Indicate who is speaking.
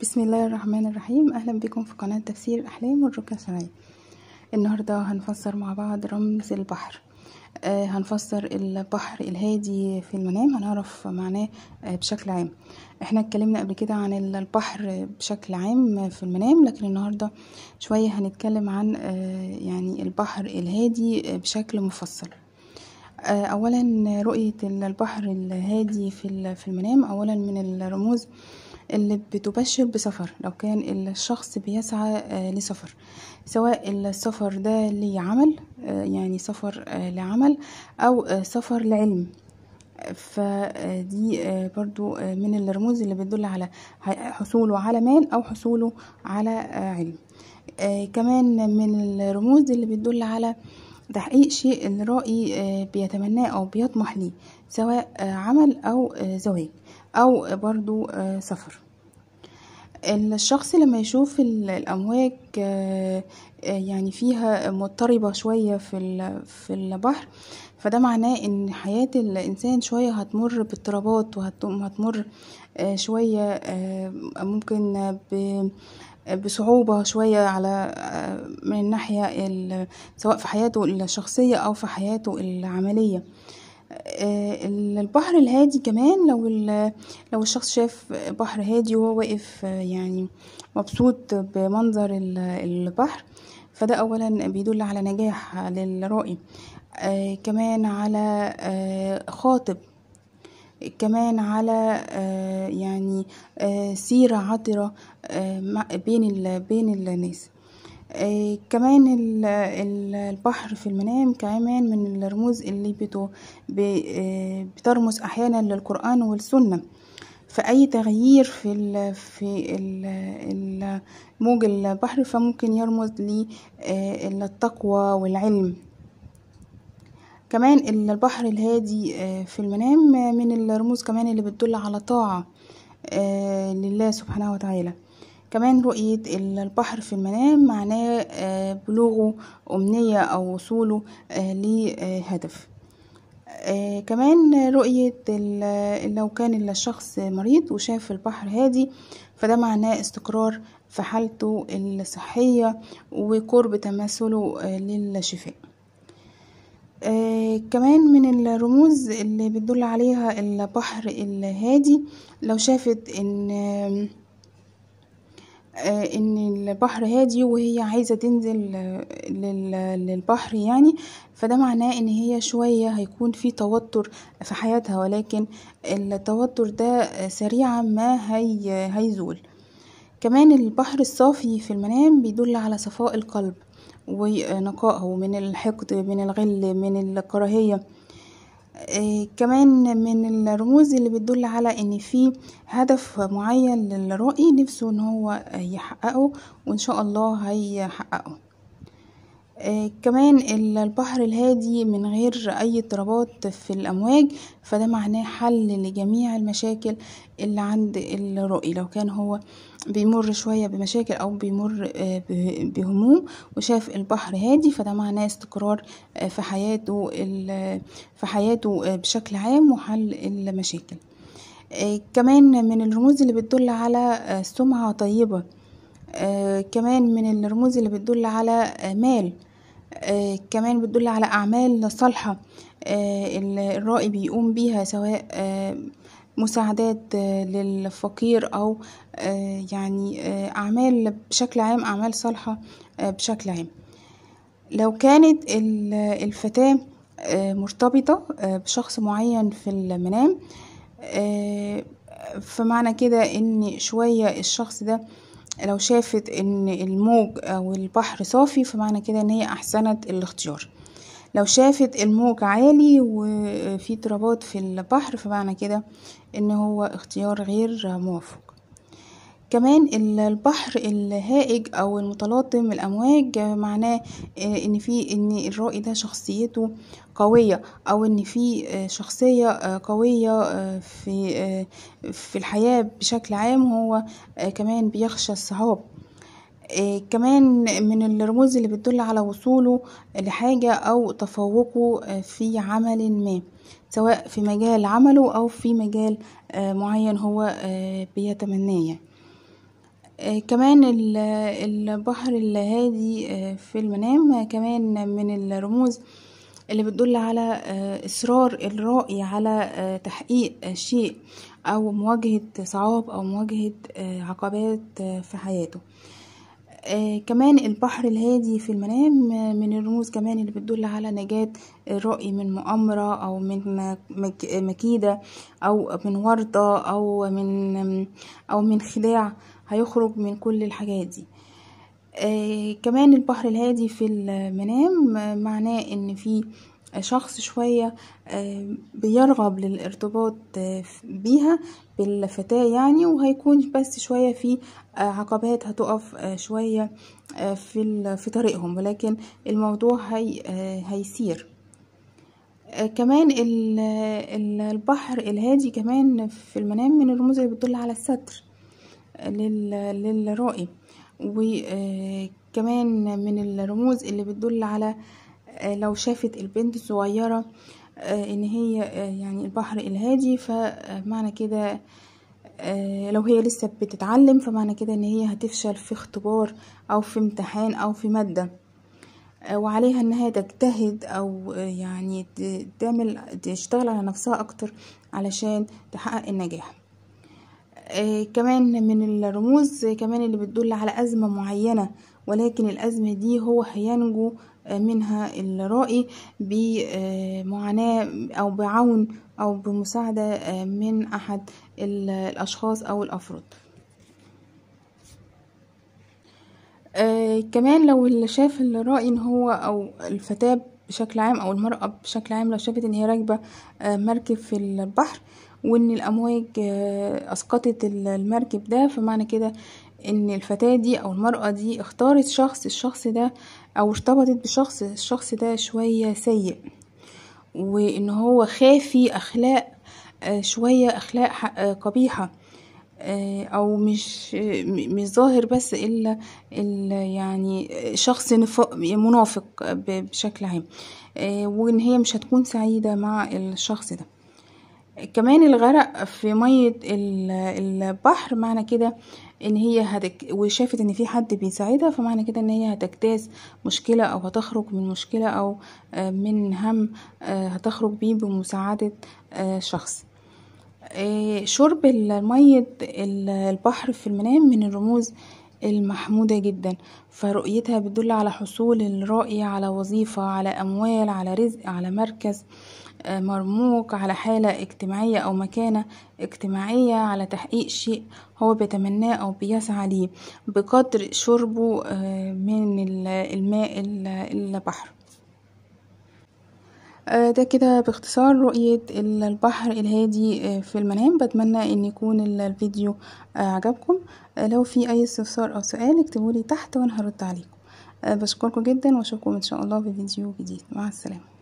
Speaker 1: بسم الله الرحمن الرحيم اهلا بكم في قناه تفسير احلام والركن سنيه النهارده هنفسر مع بعض رمز البحر آه هنفسر البحر الهادي في المنام هنعرف معناه آه بشكل عام احنا اتكلمنا قبل كده عن البحر بشكل عام في المنام لكن النهارده شويه هنتكلم عن آه يعني البحر الهادي بشكل مفصل آه، اولا رؤيه البحر الهادي في المنام اولا من الرموز اللي بتبشر بسفر لو كان الشخص بيسعى آه، لسفر سواء السفر ده لعمل آه، يعني سفر آه، لعمل أو سفر لعلم فدي برضو من الرموز اللي بتدل على حصوله على مال أو حصوله على علم كمان من الرموز اللي بتدل على تحقيق شيء الرائي بيتمناه أو بيطمح ليه سواء عمل أو زواج أو برضو سفر الشخص لما يشوف الأمواج آه، آه، يعني فيها مضطربة شوية في البحر فده معناه ان حياة الانسان شوية هتمر باضطرابات وهتمر آه، شوية ممكن بصعوبة شوية على من الناحية سواء في حياته الشخصية او في حياته العملية آه، البحر الهادي كمان لو لو الشخص شاف بحر هادي وهو واقف آه، يعني مبسوط بمنظر البحر فده اولا بيدل على نجاح للرائي آه، كمان على خاطب كمان على يعني سيرة عطرة بين بين الناس إيه، كمان البحر في المنام كمان من الرموز اللي بتو آه، بترمز احيانا للقرآن والسنة فأي تغيير في الـ في ال موج البحر فممكن يرمز آه، للتقوى والعلم كمان البحر الهادي آه، في المنام من الرموز كمان اللي بتدل على طاعة لله سبحانه وتعالى كمان رؤية البحر في المنام معناه آه، بلوغه أمنية أو وصوله آه، لهدف آه، كمان رؤية لو كان الشخص مريض وشاف البحر هادي فده معناه استقرار في حالته الصحية وقرب تماثله للشفاء آه كمان من الرموز اللي بتدل عليها البحر الهادي لو شافت ان آه، ان البحر هادي وهي عايزه تنزل آه، للبحر يعني فده معناه ان هي شويه هيكون في توتر في حياتها ولكن التوتر ده سريعا ما هي هيزول كمان البحر الصافي في المنام بيدل على صفاء القلب ونقائه من الحقد من الغل من الكراهيه إيه، كمان من الرموز اللي بتدل على ان في هدف معين للرؤي نفسه ان هو يحققه وان شاء الله هيحققه إيه، كمان البحر الهادي من غير اي اضطرابات في الامواج فده معناه حل لجميع المشاكل اللي عند الرؤي لو كان هو بيمر شوية بمشاكل أو بيمر آه، بهموم وشاف البحر هادي فده معناه استقرار آه، في حياته في حياته آه، بشكل عام وحل المشاكل كمان من الرموز اللي بتدل على سمعة طيبة كمان من الرموز اللي بتدل على مال كمان بتدل على أعمال صالحة الرائي بيقوم بيها سواء مساعدات آه، للفقير او آه، يعني آه، اعمال بشكل عام اعمال صالحة بشكل عام لو كانت الفتاة مرتبطة بشخص معين في المنام فمعنى كده ان شوية الشخص ده لو شافت ان الموج او البحر صافي فمعنى كده ان هي احسنت الاختيار لو شافت الموج عالي وفي اضطرابات في البحر فمعنى كده ان هو اختيار غير موفق كمان البحر الهائج او المتلاطم الامواج معناه ان في ان الرائي ده شخصيته قويه او ان في شخصيه قويه في في الحياه بشكل عام هو كمان بيخشى الصعاب إيه كمان من الرموز اللي بتدل على وصوله لحاجة أو تفوقه آه، في عمل ما سواء في مجال عمله أو في مجال آه، معين هو آه، بيتمناه كمان البحر الهادي في المنام كمان من الرموز اللي بتدل على إصرار الرائي على تحقيق شيء أو مواجهة صعاب أو مواجهة عقبات في حياته آه كمان البحر الهادي في المنام آه، من الرموز كمان اللي بتدل على نجاة الرأي من مؤامرة أو من مكيدة أو من ورطة أو من أو من خداع هيخرج من كل الحاجات دي آه كمان البحر الهادي في المنام آه، معناه إن في شخص شوية بيرغب للارتباط آه، بيها بالفتاة يعني وهيكون بس شوية في آه، عقبات هتقف آه، شوية في في طريقهم ولكن الموضوع هي هيسير كمان البحر الهادي كمان في المنام من الرموز اللي بتدل على الستر للرائي وكمان من الرموز اللي بتدل على آه، لو شافت البنت الصغيرة آه، ان هي آه، يعني البحر الهادي فمعنى كده لو هي لسه بتتعلم فمعنى كده ان هي هتفشل في اختبار او في امتحان او في مادة وعليها انها تجتهد او يعني تعمل تشتغل على نفسها اكتر علشان تحقق النجاح آه، كمان من الرموز آه، كمان اللي بتدل على أزمة معينة ولكن الأزمة دي هو هينجو آه، منها الرائي بمعاناة أو بعون أو بمساعدة من أحد الأشخاص أو الأفراد كمان لو اللي شاف الرائي ان هو او الفتاة بشكل عام او المرأة بشكل عام لو شافت ان هي راكبة مركب في البحر وان الامواج آه، اسقطت المركب ده فمعنى كده ان الفتاة دي او المرأة دي اختارت شخص الشخص ده او ارتبطت بشخص الشخص ده شوية سيء وان هو خافي اخلاق آه، شوية اخلاق آه، قبيحة او مش مش ظاهر بس الا يعني شخص منافق بشكل عام وان هي مش هتكون سعيده مع الشخص ده كمان الغرق في مية البحر معنى كده ان هي هتك... وشافت ان في حد بيساعدها فمعنى كده ان هي هتجتاز مشكلة او هتخرج من مشكلة او آه، من هم آه، هتخرج بيه بمساعدة آه، شخص شرب مية البحر في المنام من الرموز المحمودة جدا فرؤيتها بتدل على حصول الرائي على وظيفة على أموال على رزق على مركز آه، مرموق على حالة اجتماعية أو مكانة اجتماعية على تحقيق شيء هو بيتمناه أو بيسعى ليه بقدر شربه آه، من الماء البحر آه، ده كده باختصار رؤية البحر الهادي آه، في المنام بتمنى ان يكون الفيديو آه، عجبكم لو في اي استفسار او سؤال اكتبولي تحت وانا هرد عليكم بشكركم جدا واشوفكم ان شاء الله في فيديو جديد مع السلامه